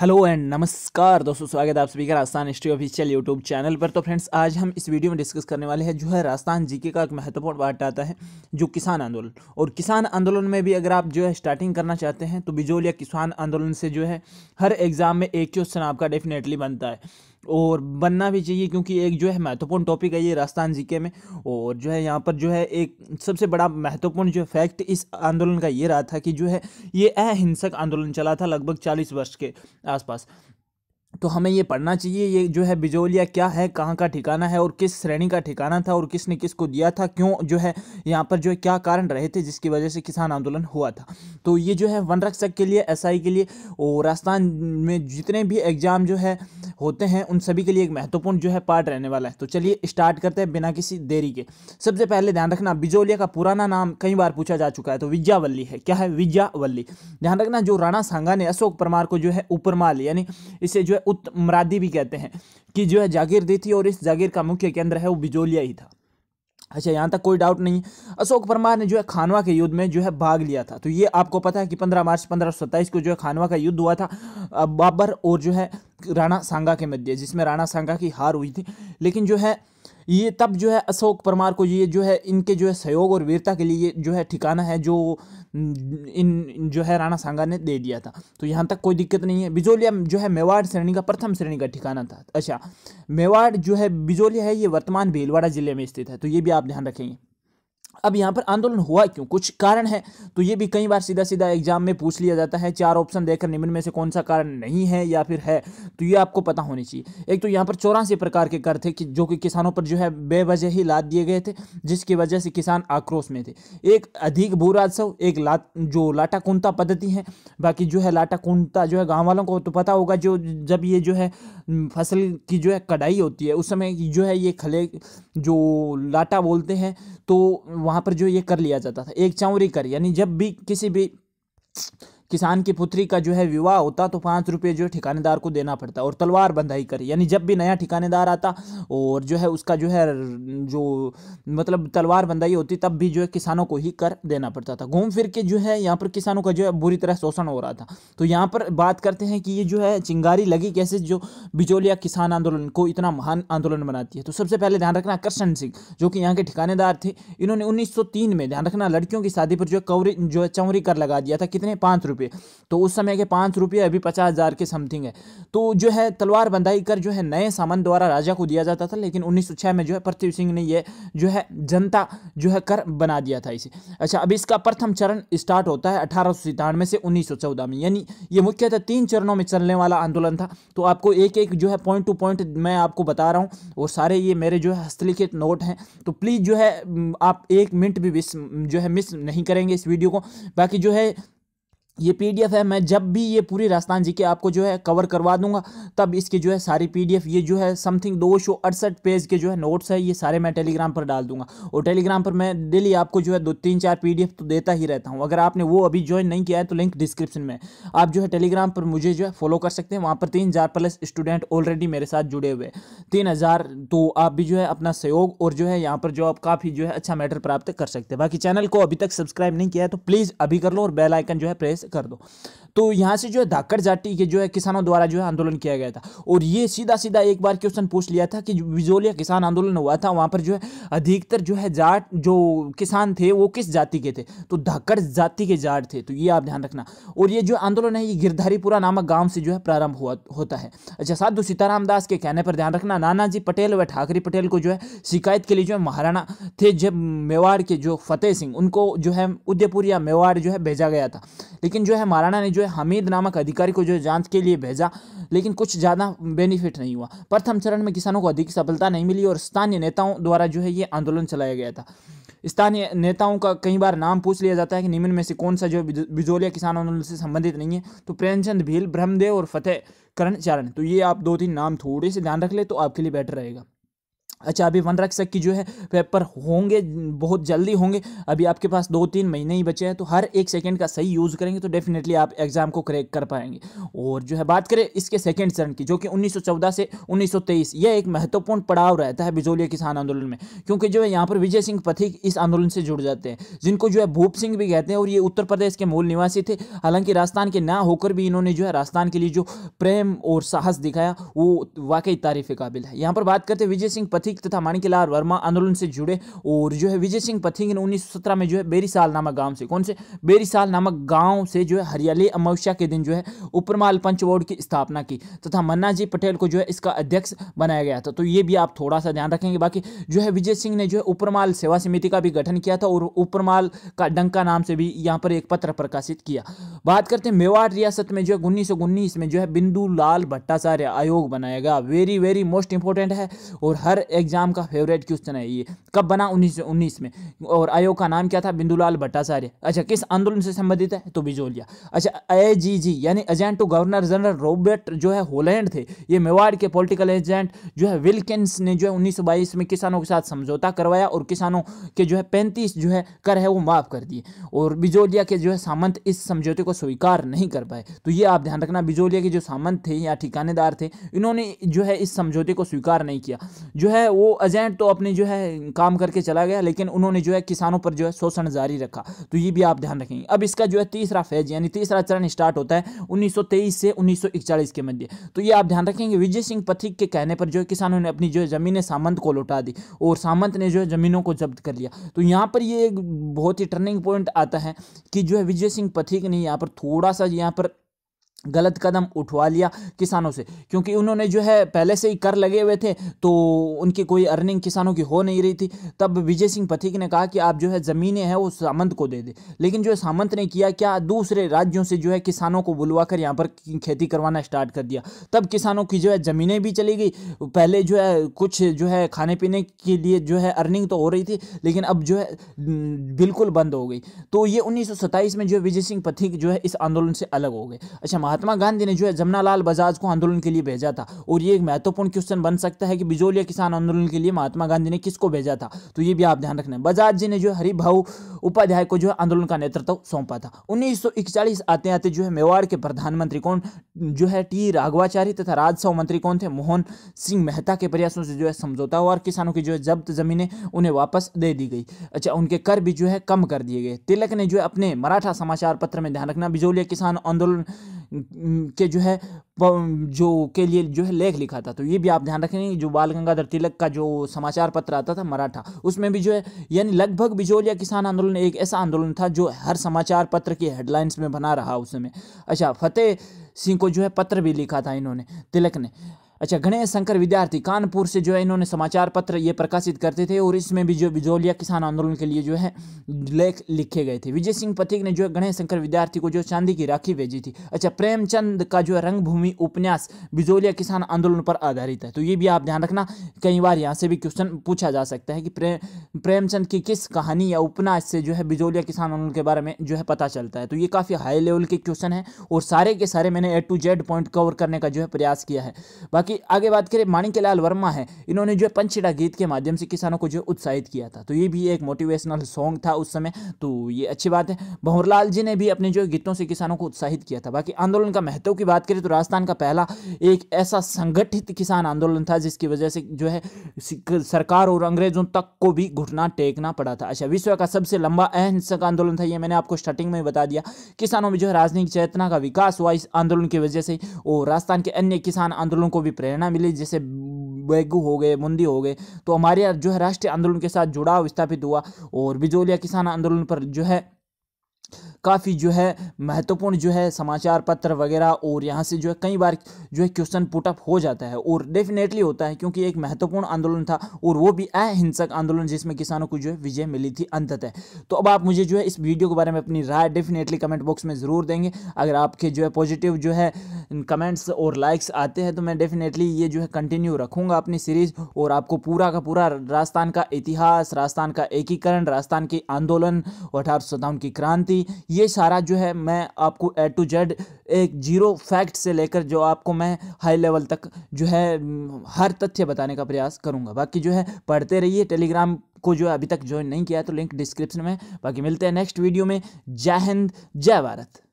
hello and नमस्कार दोस्तों स्वागत है आप सभी का Rajasthan history official YouTube channel पर तो फ्रेंड्स आज हम इस वीडियो में डिस्कस करने वाले हैं जो है राजस्थान जीके का एक महत्वपूर्ण पार्ट आता है जो किसान आंदोलन और किसान आंदोलन में भी अगर आप जो है स्टार्टिंग करना चाहते हैं तो बिजोलिया किसान आंदोलन से जो है हर एग्ज़ाम में एक क्वेश्चन आपका डेफिनेटली बनता है और बनना भी चाहिए क्योंकि एक जो है महत्वपूर्ण टॉपिक है ये राजस्थान जीके में और जो है यहाँ पर जो है एक सबसे बड़ा महत्वपूर्ण जो फैक्ट इस आंदोलन का ये रहा था कि जो है ये अहिंसक आंदोलन चला था लगभग चालीस वर्ष के आसपास तो हमें ये पढ़ना चाहिए ये जो है बिजोलिया क्या है कहाँ का ठिकाना है और किस श्रेणी का ठिकाना था और किसने किसको दिया था क्यों जो है यहाँ पर जो है क्या कारण रहे थे जिसकी वजह से किसान आंदोलन हुआ था तो ये जो है वन रक्षक के लिए एसआई के लिए और राजस्थान में जितने भी एग्ज़ाम जो है होते हैं उन सभी के लिए एक महत्वपूर्ण जो है पार्ट रहने वाला है तो चलिए स्टार्ट करते हैं बिना किसी देरी के सबसे पहले ध्यान रखना बिजोलिया का पुराना नाम कई बार पूछा जा चुका है तो विद्यावल्ली है क्या है विद्यावल्ली ध्यान रखना जो राणा सांगा ने अशोक परमार को जो है उपरमाल यानी इसे जो है उत्मरादी भी कहते हैं कि जो है जागीर दी थी और इस जागीर का मुख्य केंद्र है वो बिजोलिया ही था अच्छा यहाँ तक कोई डाउट नहीं है अशोक परमार ने जो है खानवा के युद्ध में जो है भाग लिया था तो ये आपको पता है कि 15 मार्च पंद्रह को जो है खानवा का युद्ध हुआ था बाबर और जो है राणा सांगा के मध्य जिसमें राणा सांगा की हार हुई थी लेकिन जो है ये तब जो है अशोक परमार को ये जो है इनके जो है सहयोग और वीरता के लिए जो है ठिकाना है जो इन जो है राणा सांगा ने दे दिया था तो यहाँ तक कोई दिक्कत नहीं है बिजोलिया जो है मेवाड़ श्रेणी का प्रथम श्रेणी का ठिकाना था अच्छा मेवाड़ जो है बिजोलिया है ये वर्तमान भीलवाड़ा जिले में स्थित है तो ये भी आप ध्यान रखेंगे अब यहाँ पर आंदोलन हुआ क्यों कुछ कारण है तो ये भी कई बार सीधा सीधा एग्जाम में पूछ लिया जाता है चार ऑप्शन देकर निम्न में से कौन सा कारण नहीं है या फिर है तो ये आपको पता होनी चाहिए एक तो यहाँ पर चौरासी प्रकार के कर थे कि जो कि किसानों पर जो है बेवजह ही लाद दिए गए थे जिसकी वजह से किसान आक्रोश में थे एक अधिक भू राजस्व एक ला जो लाटा कुंता पद्धति है बाकी जो है लाटा कुंता जो है गाँव वालों को तो पता होगा जो जब ये जो है फसल की जो है कटाई होती है उस समय जो है ये खले जो लाटा बोलते हैं तो वहाँ पर जो ये कर लिया जाता था एक चाउरी कर यानी जब भी किसी भी किसान की पुत्री का जो है विवाह होता तो पाँच रुपये जो है ठिकानेदार को देना पड़ता और तलवार बंधाई कर यानी जब भी नया ठिकानेदार आता और जो है उसका जो है जो मतलब तलवार बंधाई होती तब भी जो है किसानों को ही कर देना पड़ता था घूम फिर के जो है यहाँ पर किसानों का जो है बुरी तरह शोषण हो रहा था तो यहाँ पर बात करते हैं कि ये जो है चिंगारी लगी कैसे जो बिजोलिया किसान आंदोलन को इतना महान आंदोलन बनाती है तो सबसे पहले ध्यान रखना कृष्ण सिंह जो कि यहाँ के ठिकानेदार थे इन्होंने उन्नीस में ध्यान रखना लड़कियों की शादी पर जो कवरी जो है चौरी कर लगा दिया था कितने पाँच रुपये रुपये तो उस समय के पाँच रुपये अभी पचास हज़ार के समथिंग है तो जो है तलवार बंधाई कर जो है नए सामान द्वारा राजा को दिया जाता था लेकिन उन्नीस में जो है पृथ्वी सिंह ने यह जो है जनता जो है कर बना दिया था इसे अच्छा अब इसका प्रथम चरण स्टार्ट होता है अठारह में से उन्नीस में यानी ये मुख्यतः तीन चरणों में चलने वाला आंदोलन था तो आपको एक एक जो है पॉइंट टू पॉइंट मैं आपको बता रहा हूँ और सारे ये मेरे जो है हस्तलिखित नोट हैं तो प्लीज़ जो है आप एक मिनट भी जो है मिस नहीं करेंगे इस वीडियो को बाकी जो है ये पीडीएफ है मैं जब भी ये पूरी राजस्थान जी के आपको जो है कवर करवा दूंगा तब इसके जो है सारी पीडीएफ ये जो है समथिंग दो सौ अड़सठ पेज के जो है नोट्स है ये सारे मैं टेलीग्राम पर डाल दूंगा और टेलीग्राम पर मैं डेली आपको जो है दो तीन चार पीडीएफ तो देता ही रहता हूँ अगर आपने वो अभी ज्वाइन नहीं किया है तो लिंक डिस्क्रिप्शन में आप जो है टेलीग्राम पर मुझे जो है फॉलो कर सकते हैं वहाँ पर तीन प्लस स्टूडेंट ऑलरेडी मेरे साथ जुड़े हुए तीन तो आप भी जो है अपना सहयोग और जो है यहाँ पर जो आप काफ़ी जो है अच्छा मैटर प्राप्त कर सकते हैं बाकी चैनल को अभी तक सब्सक्राइब नहीं किया है तो प्लीज़ अभी कर लो और बेलाइकन जो है प्रेस कर दो तो यहाँ से जो है धाकड़ जाति के जो है किसानों द्वारा जो है आंदोलन किया गया था और ये सीधा सीधा एक बार क्वेश्चन पूछ लिया था कि बिजोलिया किसान आंदोलन हुआ था वहाँ पर जो है अधिकतर जो है जाट जो किसान थे वो किस जाति के थे तो धाकड़ जाति के जाट थे तो ये आप ध्यान रखना और ये जो आंदोलन है ये गिरधारीपुरा नामक गाँव से जो है प्रारंभ हुआ होता है अच्छा साधु सीताराम दास के कहने पर ध्यान रखना नाना जी पटेल व ठाकरे पटेल को जो है शिकायत के लिए जो है महाराणा थे जब मेवाड़ के जो फतेह सिंह उनको जो है उदयपुर या मेवाड़ जो है भेजा गया था लेकिन जो है महाराणा ने जो है हमीद नामक अधिकारी को जो जांच के लिए भेजा लेकिन कुछ ज़्यादा बेनिफिट नहीं हुआ प्रथम चरण में किसानों को अधिक सफलता नहीं मिली और स्थानीय नेताओं द्वारा जो है ये आंदोलन चलाया गया था स्थानीय नेताओं का कई बार नाम पूछ लिया जाता है कि निम्न में से कौन सा जो बिजोलिया किसान आंदोलन से संबंधित नहीं है तो प्रेमचंद भील ब्रह्मदेव और फतेह करण चारण तो ये आप दो तीन नाम थोड़े से ध्यान रख ले तो आपके लिए बेटर रहेगा अच्छा अभी वन रख सक की जो है पेपर होंगे बहुत जल्दी होंगे अभी आपके पास दो तीन महीने ही बचे हैं तो हर एक सेकंड का सही यूज़ करेंगे तो डेफिनेटली आप एग्ज़ाम को क्रैक कर पाएंगे और जो है बात करें इसके सेकंड चरण की जो कि 1914 से 1923 यह एक महत्वपूर्ण पड़ाव रहता है बिजोलिया किसान आंदोलन में क्योंकि जो है यहाँ पर विजय सिंह पथिक इस आंदोलन से जुड़ जाते हैं जिनको जो है भूप सिंह भी कहते हैं और ये उत्तर प्रदेश के मूल निवासी थे हालांकि राजस्थान के ना होकर भी इन्होंने जो है राजस्थान के लिए जो प्रेम और साहस दिखाया वो वाकई तारीफ़ काबिल है यहाँ पर बात करते विजय सिंह पथिक पथिक तथा माणिकीलाल वर्मा आंदोलन से जुड़े और जो है विजय सिंह पथिक ने उन्नीस में जो है बेरीसाल नामक गांव से कौन से बेरीसाल नामक गांव से जो है हरियाली अमावस्या के दिन जो है उपरमाल पंच बोर्ड की स्थापना की तथा मन्ना जी पटेल को जो है इसका अध्यक्ष बनाया गया था तो ये भी आप थोड़ा सा ध्यान रखेंगे बाकी जो है विजय सिंह ने जो है उपरमाल सेवा समिति का भी गठन किया था और उपरमाल का डंका नाम से भी यहाँ पर एक पत्र प्रकाशित किया बात करते हैं मेवाड़ रियासत में जो है उन्नीस में जो है बिंदु लाल भट्टाचार्य आयोग बनाया गया वेरी वेरी मोस्ट इंपॉर्टेंट है और हर एग्जाम का फेवरेट क्वेश्चन है ये कब बना उन्नीस में और आयोग का नाम क्या था बिंदुलाल भट्टाचार्य अच्छा किस आंदोलन से संबंधित है तो बिजोलिया अच्छा ए जी जी यानी agent to governor general Robert जो है होलैंड थे ये मेवाड़ के पोलिटिकल एजेंट जो है विल्किस ने जो है उन्नीस में किसानों के साथ समझौता करवाया और किसानों के जो है पैंतीस जो है कर है वो माफ़ कर दिए और बिजोलिया के जो है सामंत इस समझौते को स्वीकार नहीं कर पाए तो ये आप ध्यान रखना बिजोलिया के जो सामंत थे या ठिकानेदार थे इन्होंने जो है इस समझौते को स्वीकार नहीं किया जो है है वो एजेंट तो अपने जो है काम करके चला गया लेकिन उन्होंने जो है किसानों पर जो है शोषण जारी रखा तो ये भी आप ध्यान रखेंगे अब इसका जो है तीसरा फेज यानी तीसरा चरण स्टार्ट होता है 1923 से 1941 के मध्य तो ये आप ध्यान रखेंगे विजय सिंह पथिक के कहने पर जो है किसानों ने अपनी जो है ज़मीनें सामंत को लौटा दी और सामंत ने जो है ज़मीनों को जब्त कर लिया तो यहाँ पर ये एक बहुत ही टर्निंग पॉइंट आता है कि जो है विजय सिंह पथिक ने यहाँ पर थोड़ा सा यहाँ पर गलत कदम उठवा लिया किसानों से क्योंकि उन्होंने जो है पहले से ही कर लगे हुए थे तो उनकी कोई अर्निंग किसानों की हो नहीं रही थी तब विजय सिंह पथिक ने कहा कि आप जो है ज़मीनें हैं वो सामंत को दे दें लेकिन जो है सामंत ने किया क्या दूसरे राज्यों से जो है किसानों को बुलवा कर यहाँ पर खेती करवाना स्टार्ट कर दिया तब किसानों की जो है ज़मीनें भी चली गई पहले जो है कुछ जो है खाने पीने के लिए जो है अर्निंग तो हो रही थी लेकिन अब जो है बिल्कुल बंद हो गई तो ये उन्नीस में जो है विजय सिंह पथिक जो है इस आंदोलन से अलग हो गए अच्छा महात्मा गांधी ने जो है जमनालाल बजाज को आंदोलन के लिए भेजा था और ये एक महत्वपूर्ण क्वेश्चन बन सकता है कि बिजोलिया किसान आंदोलन के लिए महात्मा गांधी ने किसको भेजा था तो ये भी आप ध्यान रखना बजाज जी ने जो है हरिभाव उपाध्याय को जो है आंदोलन का नेतृत्व सौंपा था उन्नीस आते आते जो है मेवाड़ के प्रधानमंत्री कौन जो है टी राघवाचारी तथा राजस्व मंत्री कौन थे मोहन सिंह मेहता के प्रयासों से जो है समझौता हुआ और किसानों की जो है जब्त जमीनें उन्हें वापस दे दी गई अच्छा उनके कर भी जो है कम कर दिए गए तिलक ने जो है अपने मराठा समाचार पत्र में ध्यान रखना बिजोलिया किसान आंदोलन के जो है जो के लिए जो है लेख लिखा था तो ये भी आप ध्यान रखेंगे जो बाल गंगाधर तिलक का जो समाचार पत्र आता था मराठा उसमें भी जो है यानी लगभग बिजोलिया किसान आंदोलन एक ऐसा आंदोलन था जो हर समाचार पत्र की हेडलाइंस में बना रहा उस समय अच्छा फतेह सिंह को जो है पत्र भी लिखा था इन्होंने तिलक ने अच्छा गणेश शंकर विद्यार्थी कानपुर से जो है इन्होंने समाचार पत्र ये प्रकाशित करते थे और इसमें भी जो बिजोलिया किसान आंदोलन के लिए जो है लेख लिखे गए थे विजय सिंह पथिक ने जो है गणेश शंकर विद्यार्थी को जो चांदी की राखी भेजी थी अच्छा प्रेमचंद का जो है रंगभूमि उपन्यास बिजोलिया किसान आंदोलन पर आधारित है तो ये भी आप ध्यान रखना कई बार यहाँ से भी क्वेश्चन पूछा जा सकता है कि प्रे, प्रेमचंद की किस कहानी या उपन्यास से जो है बिजोलिया किसान आंदोलन के बारे में जो है पता चलता है तो ये काफ़ी हाई लेवल के क्वेश्चन है और सारे के सारे मैंने A to Z point cover करने का जो है प्रयास किया है बाकी बाकी आगे बात करें माणिक्य लाल वर्मा है इन्होंने जो पंचिडा गीत के माध्यम से किसानों को जो उत्साहित किया था तो ये भी एक मोटिवेशनल सॉन्ग था उस समय तो ये अच्छी बात है भंवरलाल जी ने भी अपने जो गीतों से किसानों को उत्साहित किया था बाकी आंदोलन का महत्व की बात करें तो राजस्थान का पहला एक ऐसा संगठित किसान आंदोलन था जिसकी वजह से जो है सरकार और अंग्रेजों तक को भी घुटना टेकना पड़ा था अच्छा विश्व का सबसे लंबा अहिंसक आंदोलन था ये मैंने आपको स्टार्टिंग में बता दिया किसानों में जो है राजनीतिक चेतना का विकास हुआ इस आंदोलन की वजह से और राजस्थान के अन्य किसान आंदोलन को भी प्रेरणा मिली जैसे बैगू हो गए मुंदी हो गए तो हमारे जो है राष्ट्रीय आंदोलन के साथ जुड़ाव स्थापित हुआ और बिजोलिया किसान आंदोलन पर जो है काफ़ी जो है महत्वपूर्ण जो है समाचार पत्र वगैरह और यहाँ से जो है कई बार जो है क्वेश्चन पुटअप हो जाता है और डेफिनेटली होता है क्योंकि एक महत्वपूर्ण आंदोलन था और वो भी अहिंसक आंदोलन जिसमें किसानों को जो है विजय मिली थी अंततः तो अब आप मुझे जो है इस वीडियो के बारे में अपनी राय डेफिनेटली कमेंट बॉक्स में ज़रूर देंगे अगर आपके जो है पॉजिटिव जो है कमेंट्स और लाइक्स आते हैं तो मैं डेफिनेटली ये जो है कंटिन्यू रखूँगा अपनी सीरीज़ और आपको पूरा का पूरा राजस्थान का इतिहास राजस्थान का एकीकरण राजस्थान के आंदोलन और अठारह की क्रांति थी ये सारा जो है मैं आपको ए टू जेड एक जीरो फैक्ट से लेकर जो आपको मैं हाई लेवल तक जो है हम्म, हर तथ्य बताने का प्रयास करूँगा बाकी जो है पढ़ते रहिए टेलीग्राम को जो है अभी तक ज्वाइन नहीं किया तो लिंक डिस्क्रिप्शन में बाकी मिलते हैं नेक्स्ट वीडियो में जय हिंद जय भारत